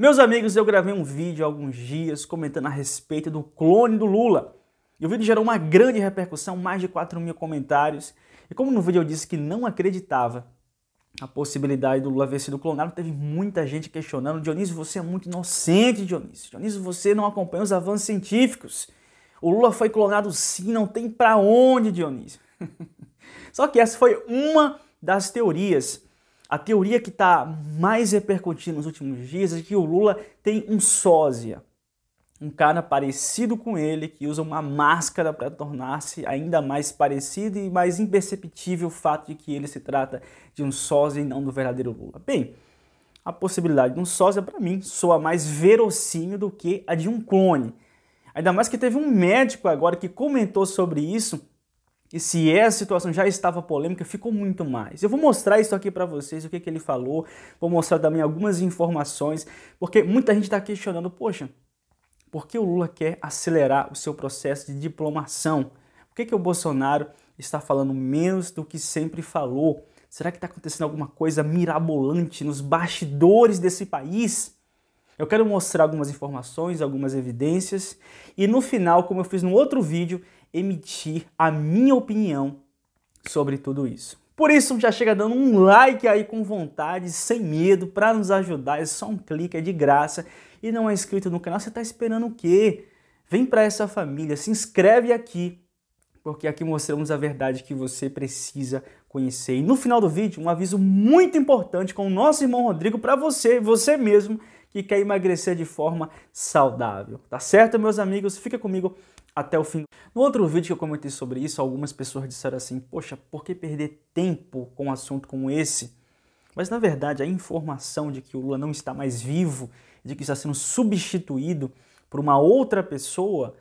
Meus amigos, eu gravei um vídeo há alguns dias comentando a respeito do clone do Lula. E o vídeo gerou uma grande repercussão, mais de 4 mil comentários. E como no vídeo eu disse que não acreditava a possibilidade do Lula ter sido clonado, teve muita gente questionando. Dionísio, você é muito inocente, Dionísio. Dionísio, você não acompanha os avanços científicos. O Lula foi clonado sim, não tem pra onde, Dionísio. Só que essa foi uma das teorias a teoria que está mais repercutindo nos últimos dias é que o Lula tem um sósia, um cara parecido com ele que usa uma máscara para tornar-se ainda mais parecido e mais imperceptível o fato de que ele se trata de um sósia e não do verdadeiro Lula. Bem, a possibilidade de um sósia para mim soa mais verossímil do que a de um clone. Ainda mais que teve um médico agora que comentou sobre isso e se essa situação já estava polêmica, ficou muito mais. Eu vou mostrar isso aqui para vocês, o que, que ele falou, vou mostrar também algumas informações, porque muita gente está questionando, poxa, por que o Lula quer acelerar o seu processo de diplomação? Por que, que o Bolsonaro está falando menos do que sempre falou? Será que está acontecendo alguma coisa mirabolante nos bastidores desse país? Eu quero mostrar algumas informações, algumas evidências e no final, como eu fiz no outro vídeo, emitir a minha opinião sobre tudo isso. Por isso, já chega dando um like aí com vontade, sem medo, para nos ajudar. É só um clique, é de graça. E não é inscrito no canal, você está esperando o quê? Vem para essa família, se inscreve aqui, porque aqui mostramos a verdade que você precisa conhecer. E no final do vídeo, um aviso muito importante com o nosso irmão Rodrigo para você, você mesmo que quer emagrecer de forma saudável. Tá certo, meus amigos? Fica comigo até o fim. No outro vídeo que eu comentei sobre isso, algumas pessoas disseram assim: Poxa, por que perder tempo com um assunto como esse? Mas na verdade, a informação de que o Lula não está mais vivo, de que está sendo substituído por uma outra pessoa,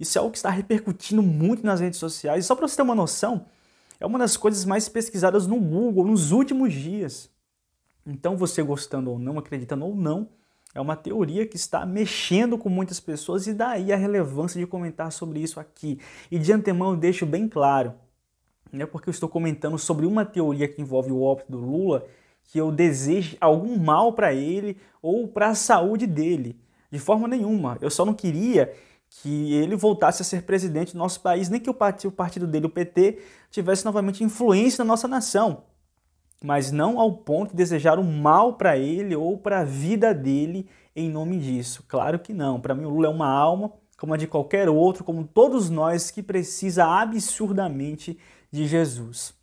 isso é algo que está repercutindo muito nas redes sociais. E só para você ter uma noção, é uma das coisas mais pesquisadas no Google nos últimos dias. Então, você gostando ou não, acreditando ou não, é uma teoria que está mexendo com muitas pessoas e daí a relevância de comentar sobre isso aqui. E de antemão eu deixo bem claro, né, porque eu estou comentando sobre uma teoria que envolve o óbito do Lula, que eu deseje algum mal para ele ou para a saúde dele. De forma nenhuma. Eu só não queria que ele voltasse a ser presidente do nosso país, nem que o partido dele, o PT, tivesse novamente influência na nossa nação mas não ao ponto de desejar o mal para ele ou para a vida dele em nome disso. Claro que não. Para mim, o Lula é uma alma como a de qualquer outro, como todos nós, que precisa absurdamente de Jesus.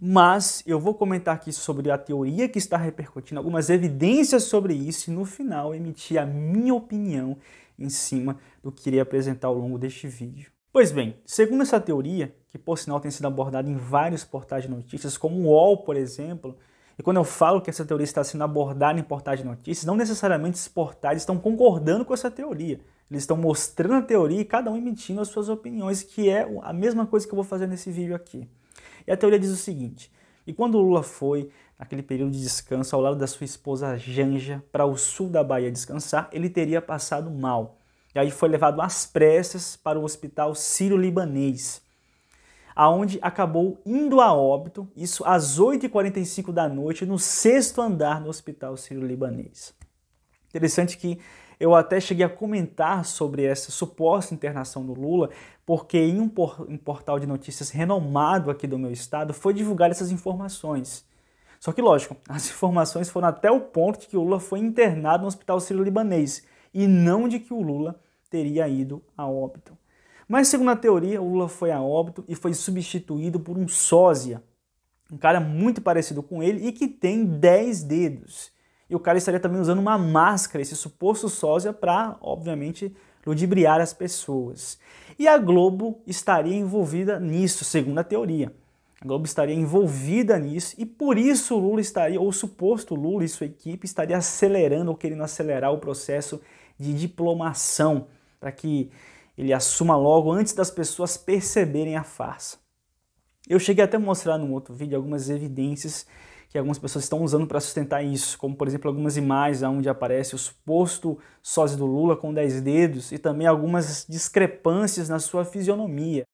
Mas eu vou comentar aqui sobre a teoria que está repercutindo, algumas evidências sobre isso e no final emitir a minha opinião em cima do que irei apresentar ao longo deste vídeo. Pois bem, segundo essa teoria, que por sinal tem sido abordada em vários portais de notícias, como o UOL, por exemplo. E quando eu falo que essa teoria está sendo abordada em portais de notícias, não necessariamente esses portais estão concordando com essa teoria. Eles estão mostrando a teoria e cada um emitindo as suas opiniões, que é a mesma coisa que eu vou fazer nesse vídeo aqui. E a teoria diz o seguinte: e quando o Lula foi, naquele período de descanso, ao lado da sua esposa Janja, para o sul da Bahia descansar, ele teria passado mal. E aí foi levado às pressas para o hospital sírio-libanês aonde acabou indo a óbito, isso às 8h45 da noite, no sexto andar do Hospital Sírio-Libanês. Interessante que eu até cheguei a comentar sobre essa suposta internação do Lula, porque em um, por, um portal de notícias renomado aqui do meu estado foi divulgar essas informações. Só que, lógico, as informações foram até o ponto de que o Lula foi internado no Hospital Sírio-Libanês e não de que o Lula teria ido a óbito. Mas, segundo a teoria, o Lula foi a óbito e foi substituído por um sósia, um cara muito parecido com ele e que tem 10 dedos. E o cara estaria também usando uma máscara, esse suposto sósia, para, obviamente, ludibriar as pessoas. E a Globo estaria envolvida nisso, segundo a teoria. A Globo estaria envolvida nisso e por isso o Lula estaria, ou o suposto Lula e sua equipe, estaria acelerando ou querendo acelerar o processo de diplomação para que ele assuma logo antes das pessoas perceberem a farsa. Eu cheguei até a mostrar num outro vídeo algumas evidências que algumas pessoas estão usando para sustentar isso, como por exemplo algumas imagens onde aparece o suposto sósia do Lula com 10 dedos e também algumas discrepâncias na sua fisionomia.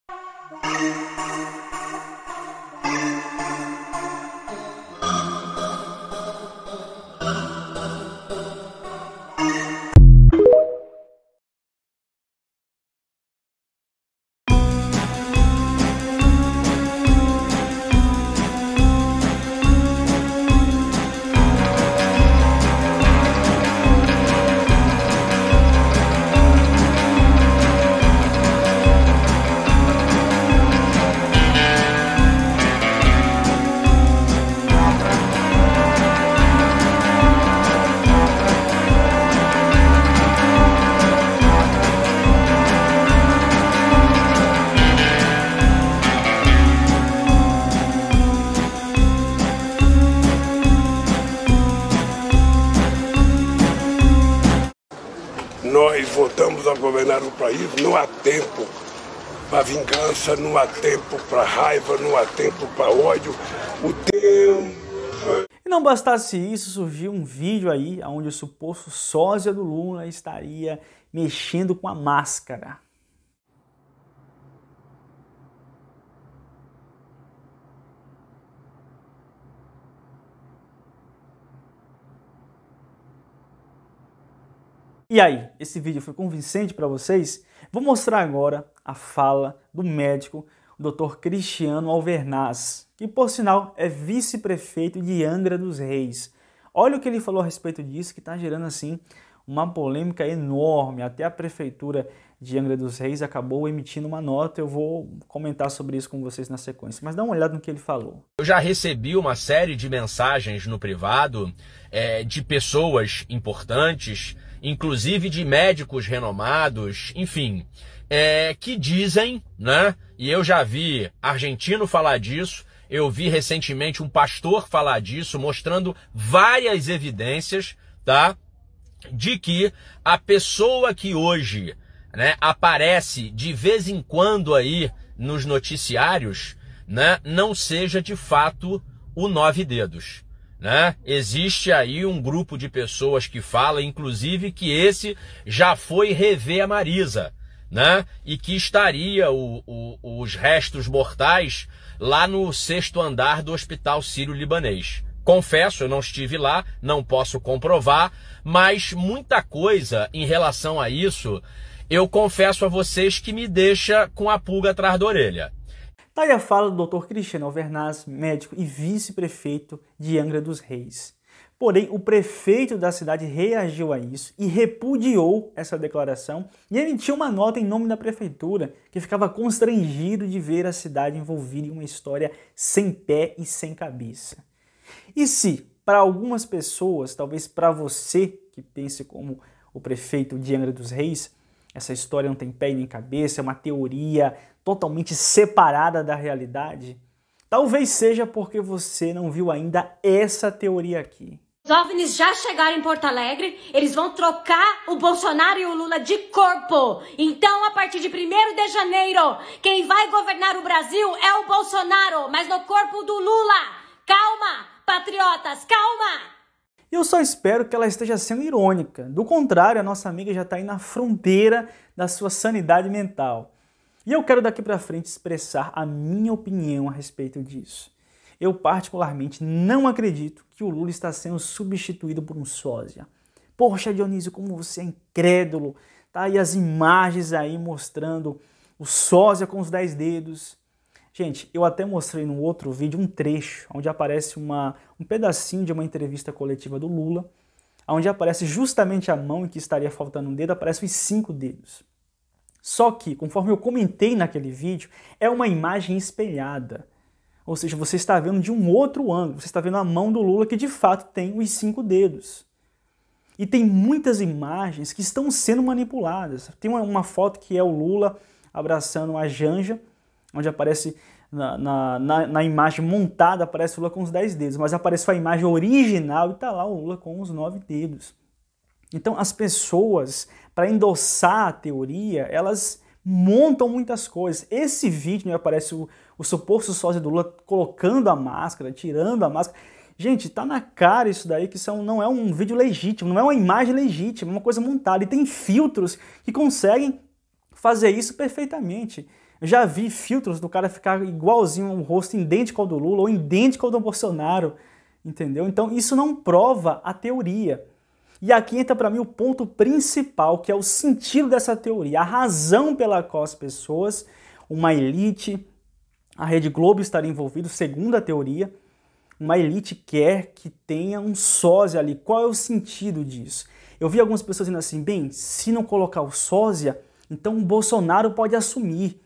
nós voltamos a governar o país, não há tempo para vingança, não há tempo para raiva, não há tempo para ódio. O tempo. E não bastasse isso, surgiu um vídeo aí onde o suposto sósia do Lula estaria mexendo com a máscara. E aí, esse vídeo foi convincente para vocês? Vou mostrar agora a fala do médico o Dr. Cristiano Alvernaz, que por sinal é vice-prefeito de Angra dos Reis. Olha o que ele falou a respeito disso, que está gerando assim uma polêmica enorme. Até a prefeitura de Angra dos Reis acabou emitindo uma nota. Eu vou comentar sobre isso com vocês na sequência. Mas dá uma olhada no que ele falou. Eu já recebi uma série de mensagens no privado é, de pessoas importantes, inclusive de médicos renomados, enfim, é, que dizem, né? E eu já vi argentino falar disso. Eu vi recentemente um pastor falar disso, mostrando várias evidências, tá? De que a pessoa que hoje né, aparece de vez em quando aí nos noticiários, né, não seja de fato o nove dedos. Né? Existe aí um grupo de pessoas que fala, inclusive, que esse já foi rever a Marisa, né? E que estaria o, o, os restos mortais lá no sexto andar do Hospital Sírio-Libanês. Confesso, eu não estive lá, não posso comprovar, mas muita coisa em relação a isso eu confesso a vocês que me deixa com a pulga atrás da orelha. Tá aí a fala do Dr. Cristiano Alvernaz, médico e vice-prefeito de Angra dos Reis. Porém, o prefeito da cidade reagiu a isso e repudiou essa declaração e emitiu uma nota em nome da prefeitura, que ficava constrangido de ver a cidade envolvida em uma história sem pé e sem cabeça. E se, para algumas pessoas, talvez para você que pense como o prefeito de Angra dos Reis, essa história não tem pé nem cabeça, é uma teoria totalmente separada da realidade? Talvez seja porque você não viu ainda essa teoria aqui. Os OVNIs já chegaram em Porto Alegre, eles vão trocar o Bolsonaro e o Lula de corpo. Então, a partir de 1 de janeiro, quem vai governar o Brasil é o Bolsonaro, mas no corpo do Lula. Calma, patriotas, calma! E eu só espero que ela esteja sendo irônica. Do contrário, a nossa amiga já está aí na fronteira da sua sanidade mental. E eu quero daqui para frente expressar a minha opinião a respeito disso. Eu particularmente não acredito que o Lula está sendo substituído por um sósia. Poxa, Dionísio, como você é incrédulo. Tá aí as imagens aí mostrando o sósia com os dez dedos, Gente, eu até mostrei num outro vídeo um trecho onde aparece uma, um pedacinho de uma entrevista coletiva do Lula, onde aparece justamente a mão em que estaria faltando um dedo, aparecem os cinco dedos. Só que, conforme eu comentei naquele vídeo, é uma imagem espelhada. Ou seja, você está vendo de um outro ângulo, você está vendo a mão do Lula que de fato tem os cinco dedos. E tem muitas imagens que estão sendo manipuladas. Tem uma, uma foto que é o Lula abraçando a Janja, onde aparece na, na, na, na imagem montada, aparece o Lula com os 10 dedos, mas aparece a imagem original e está lá o Lula com os 9 dedos. Então as pessoas, para endossar a teoria, elas montam muitas coisas. Esse vídeo né, aparece o, o suposto sócio do Lula colocando a máscara, tirando a máscara. Gente, tá na cara isso daí que são, é não é um vídeo legítimo, não é uma imagem legítima, é uma coisa montada. E tem filtros que conseguem fazer isso perfeitamente. Já vi filtros do cara ficar igualzinho, um rosto idêntico ao do Lula ou idêntico ao do Bolsonaro, entendeu? Então isso não prova a teoria. E aqui entra para mim o ponto principal, que é o sentido dessa teoria, a razão pela qual as pessoas, uma elite, a Rede Globo estaria envolvida, segundo a teoria, uma elite quer que tenha um sósia ali. Qual é o sentido disso? Eu vi algumas pessoas dizendo assim, bem, se não colocar o sósia, então o Bolsonaro pode assumir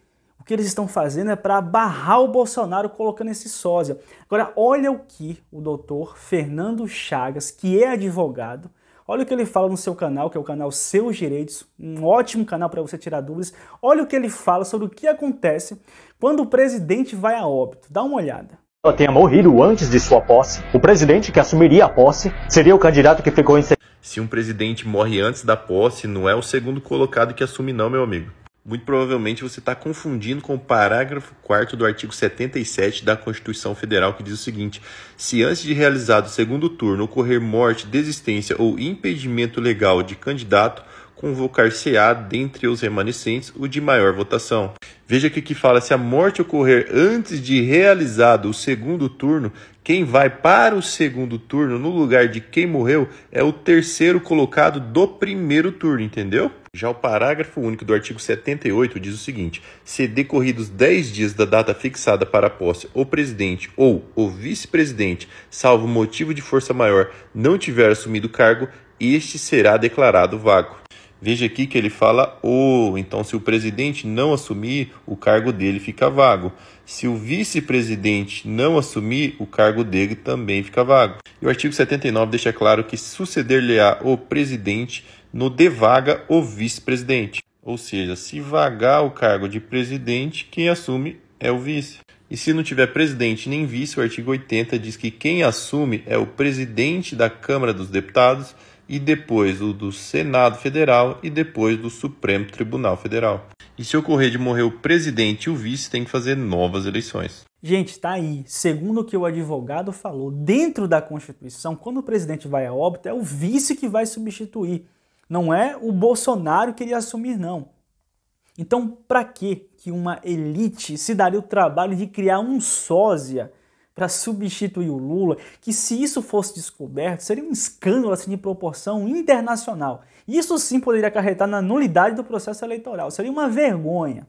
que eles estão fazendo é para barrar o Bolsonaro colocando esse sósia. Agora, olha o que o doutor Fernando Chagas, que é advogado, olha o que ele fala no seu canal, que é o canal Seus Direitos, um ótimo canal para você tirar dúvidas. Olha o que ele fala sobre o que acontece quando o presidente vai a óbito. Dá uma olhada ela tenha morrido antes de sua posse, o presidente que assumiria a posse seria o candidato que ficou em. Se um presidente morre antes da posse, não é o segundo colocado que assume, não, meu amigo. Muito provavelmente você está confundindo com o parágrafo 4 do artigo 77 da Constituição Federal, que diz o seguinte: se antes de realizado o segundo turno ocorrer morte, desistência ou impedimento legal de candidato, convocar-se-á, dentre os remanescentes, o de maior votação. Veja que que fala: se a morte ocorrer antes de realizado o segundo turno, quem vai para o segundo turno no lugar de quem morreu é o terceiro colocado do primeiro turno, entendeu? Já o parágrafo único do artigo 78 diz o seguinte: se decorridos 10 dias da data fixada para a posse, o presidente ou o vice-presidente, salvo motivo de força maior, não tiver assumido o cargo, este será declarado vago. Veja aqui que ele fala ou, oh, então se o presidente não assumir, o cargo dele fica vago. Se o vice-presidente não assumir, o cargo dele também fica vago. E o artigo 79 deixa claro que suceder-lhe-á o presidente no devaga o vice-presidente. Ou seja, se vagar o cargo de presidente, quem assume é o vice. E se não tiver presidente nem vice, o artigo 80 diz que quem assume é o presidente da Câmara dos Deputados e depois o do Senado Federal e depois do Supremo Tribunal Federal. E se ocorrer de morrer o presidente e o vice, tem que fazer novas eleições. Gente, tá aí. Segundo o que o advogado falou, dentro da Constituição, quando o presidente vai a óbito, é o vice que vai substituir. Não é o Bolsonaro que iria assumir, não. Então, para que que uma elite se daria o trabalho de criar um sósia para substituir o Lula? Que se isso fosse descoberto, seria um escândalo assim, de proporção internacional. Isso sim poderia acarretar na nulidade do processo eleitoral. Seria uma vergonha.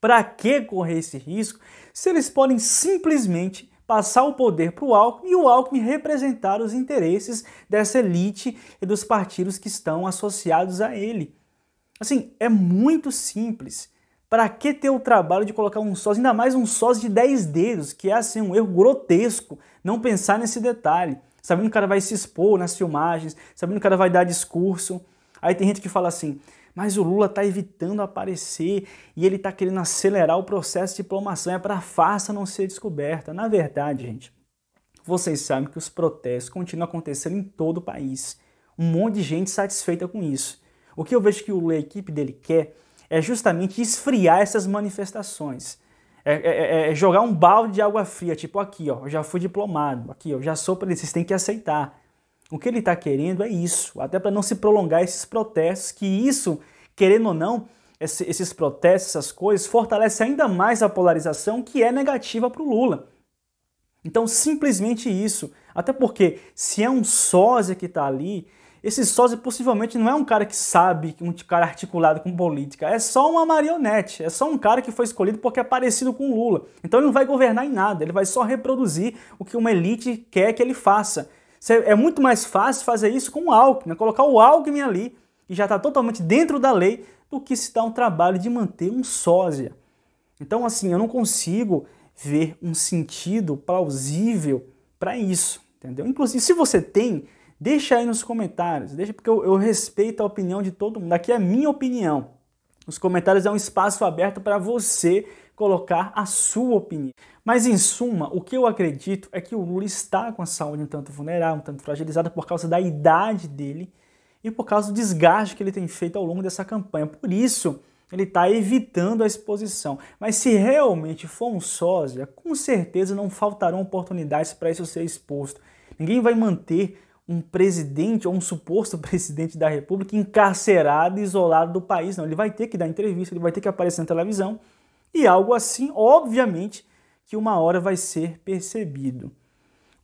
Para que correr esse risco se eles podem simplesmente passar o poder para o Alckmin e o Alckmin representar os interesses dessa elite e dos partidos que estão associados a ele. Assim, é muito simples. Para que ter o trabalho de colocar um sócio, ainda mais um sócio de 10 dedos, que é assim um erro grotesco não pensar nesse detalhe. Sabendo que o cara vai se expor nas filmagens, sabendo que o cara vai dar discurso. Aí tem gente que fala assim: mas o Lula está evitando aparecer e ele está querendo acelerar o processo de diplomação. É para a farsa não ser descoberta. Na verdade, gente, vocês sabem que os protestos continuam acontecendo em todo o país. Um monte de gente satisfeita com isso. O que eu vejo que o Lula e a equipe dele quer é justamente esfriar essas manifestações. É, é, é, é jogar um balde de água fria, tipo aqui, ó, já fui diplomado, aqui, ó, já sou presidente, vocês têm que aceitar. O que ele está querendo é isso, até para não se prolongar esses protestos, que isso, querendo ou não, esses protestos, essas coisas, fortalece ainda mais a polarização que é negativa para o Lula. Então, simplesmente isso. Até porque, se é um sósia que está ali, esse sósia possivelmente não é um cara que sabe, um cara articulado com política. É só uma marionete. É só um cara que foi escolhido porque é parecido com Lula. Então, ele não vai governar em nada. Ele vai só reproduzir o que uma elite quer que ele faça. É muito mais fácil fazer isso com o Alckmin, né? colocar o Alckmin ali e já está totalmente dentro da lei do que se dá um trabalho de manter um sósia. Então, assim, eu não consigo ver um sentido plausível para isso, entendeu? Inclusive, se você tem, deixa aí nos comentários, deixa porque eu, eu respeito a opinião de todo mundo. Aqui é a minha opinião. Os comentários é um espaço aberto para você colocar a sua opinião. Mas em suma, o que eu acredito é que o Lula está com a saúde um tanto vulnerável, um tanto fragilizada por causa da idade dele e por causa do desgaste que ele tem feito ao longo dessa campanha. Por isso, ele está evitando a exposição. Mas se realmente for um sósia, com certeza não faltarão oportunidades para isso ser exposto. Ninguém vai manter um presidente ou um suposto presidente da República encarcerado, isolado do país, não. Ele vai ter que dar entrevista, ele vai ter que aparecer na televisão, e algo assim, obviamente, que uma hora vai ser percebido.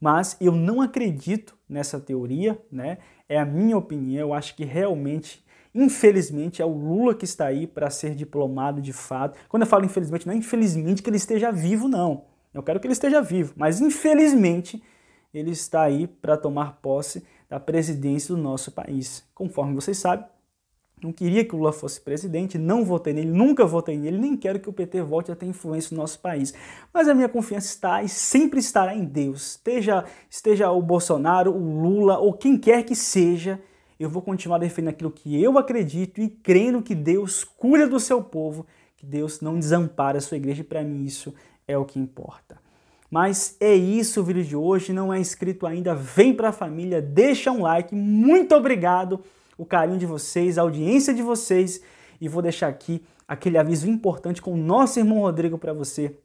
Mas eu não acredito nessa teoria, né? É a minha opinião, eu acho que realmente, infelizmente, é o Lula que está aí para ser diplomado de fato. Quando eu falo infelizmente, não é infelizmente que ele esteja vivo, não. Eu quero que ele esteja vivo, mas infelizmente ele está aí para tomar posse da presidência do nosso país. Conforme vocês sabem, não queria que o Lula fosse presidente, não votei nele, nunca votei nele, nem quero que o PT volte a ter influência no nosso país. Mas a minha confiança está e sempre estará em Deus. Esteja, esteja o Bolsonaro, o Lula ou quem quer que seja, eu vou continuar defendendo aquilo que eu acredito e crendo que Deus cuida do seu povo, que Deus não desampara a sua igreja e para mim isso é o que importa. Mas é isso o vídeo de hoje, não é inscrito ainda, vem para a família, deixa um like, muito obrigado o carinho de vocês, a audiência de vocês e vou deixar aqui aquele aviso importante com o nosso irmão Rodrigo para você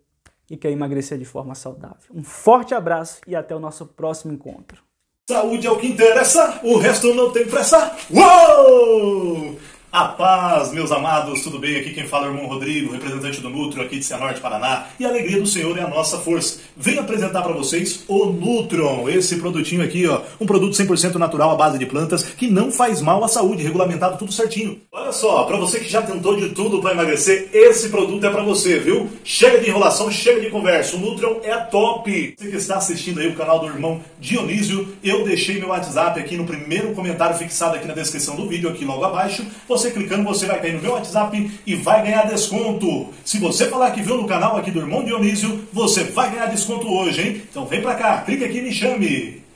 que quer emagrecer de forma saudável. Um forte abraço e até o nosso próximo encontro. Saúde é o que interessa, o resto não tem pressa. Uou! A paz, meus amados, tudo bem? Aqui quem fala é o irmão Rodrigo, representante do Nutro aqui de Cianorte, Paraná. E a alegria do Senhor é a nossa força. Venho apresentar para vocês o Nutron, esse produtinho aqui, ó, um produto 100% natural à base de plantas que não faz mal à saúde, regulamentado tudo certinho. Olha só, para você que já tentou de tudo para emagrecer, esse produto é para você, viu? Chega de enrolação, chega de conversa. O Nutron é top. Você que está assistindo aí o canal do irmão Dionísio, eu deixei meu WhatsApp aqui no primeiro comentário fixado aqui na descrição do vídeo, aqui logo abaixo. Você você clicando, você vai cair no meu WhatsApp e vai ganhar desconto. Se você falar que viu no canal aqui do Irmão Dionísio, você vai ganhar desconto hoje, hein? Então vem pra cá, clica aqui e me chame.